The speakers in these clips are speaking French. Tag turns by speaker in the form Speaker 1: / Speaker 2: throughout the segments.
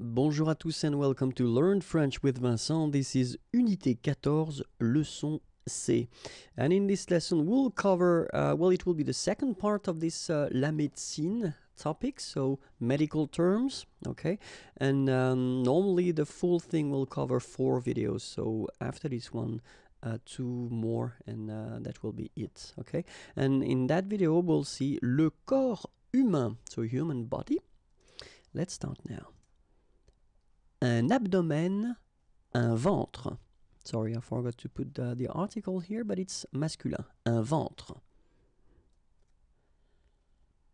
Speaker 1: Bonjour à tous and welcome to Learn French with Vincent. This is Unité 14, leçon C. And in this lesson we'll cover, uh, well it will be the second part of this uh, La Médecine topic, so medical terms, okay? And um, normally the full thing will cover four videos, so after this one uh, two more and uh, that will be it, okay? And in that video we'll see le corps humain, so human body. Let's start now. un abdomen, un ventre. Sorry, I forgot to put the, article here, but it's masculin. Un ventre.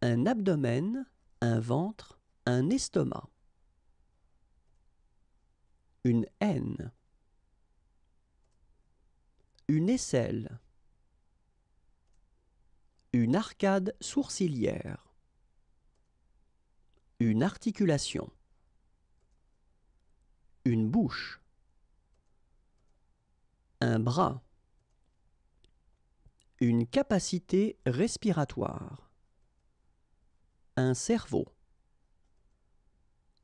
Speaker 1: Un abdomen, un ventre, un estomac. Une haine. Une aisselle. Une arcade sourcilière. Une articulation une bouche, un bras, une capacité respiratoire, un cerveau,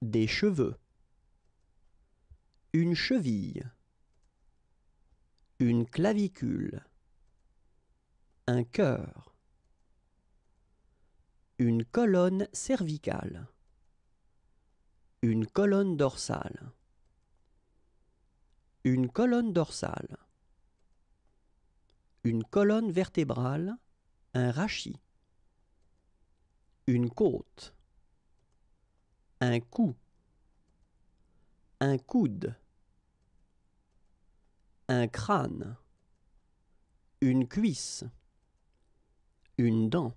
Speaker 1: des cheveux, une cheville, une clavicule, un cœur, une colonne cervicale, une colonne dorsale. Une colonne dorsale. Une colonne vertébrale. Un rachis. Une côte. Un cou. Un coude. Un crâne. Une cuisse. Une dent.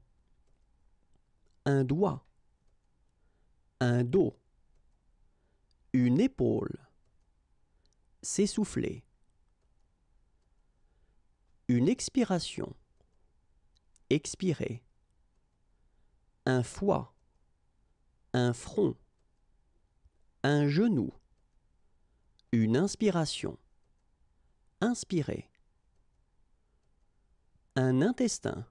Speaker 1: Un doigt. Un dos. Une épaule s'essouffler. Une expiration. Expirer. Un foie. Un front. Un genou. Une inspiration. Inspirer. Un intestin.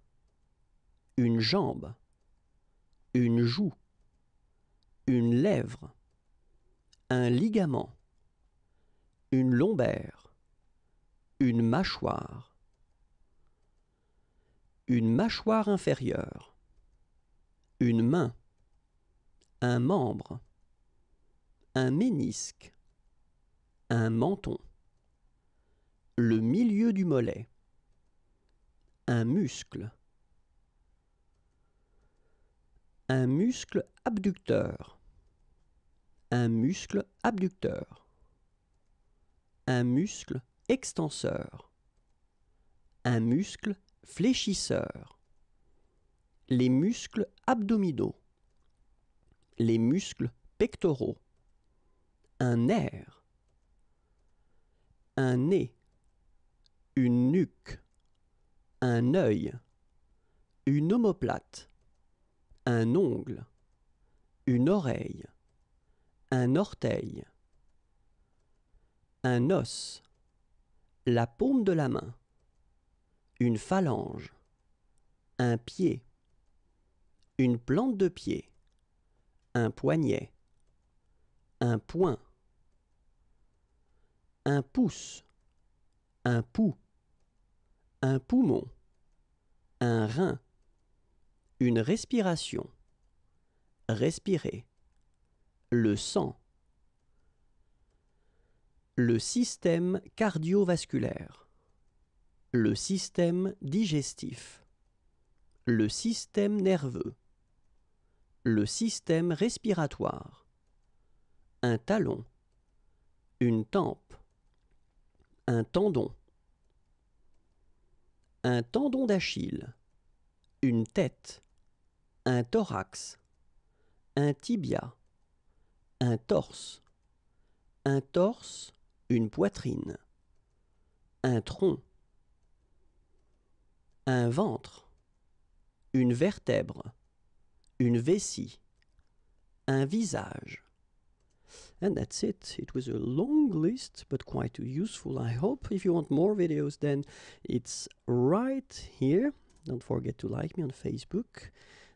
Speaker 1: Une jambe. Une joue. Une lèvre. Un ligament une lombaire, une mâchoire, une mâchoire inférieure, une main, un membre, un ménisque, un menton, le milieu du mollet, un muscle, un muscle abducteur, un muscle abducteur un muscle extenseur, un muscle fléchisseur, les muscles abdominaux, les muscles pectoraux, un nerf, un nez, une nuque, un œil, une omoplate, un ongle, une oreille, un orteil un os, la paume de la main, une phalange, un pied, une plante de pied, un poignet, un poing, un pouce, un pouls, un poumon, un rein, une respiration, respirer, le sang le système cardiovasculaire, le système digestif, le système nerveux, le système respiratoire, un talon, une tempe, un tendon, un tendon d'Achille, une tête, un thorax, un tibia, un torse, un torse, une poitrine, un tronc, un ventre, une vertèbre, une vessie, un visage. And that's it. It was a long list, but quite useful, I hope. If you want more videos, then it's right here. Don't forget to like me on Facebook.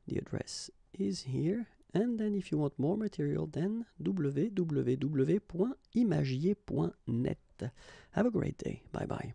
Speaker 1: The address is here. And then if you want more material, then www.imagier.net. Have a great day. Bye bye.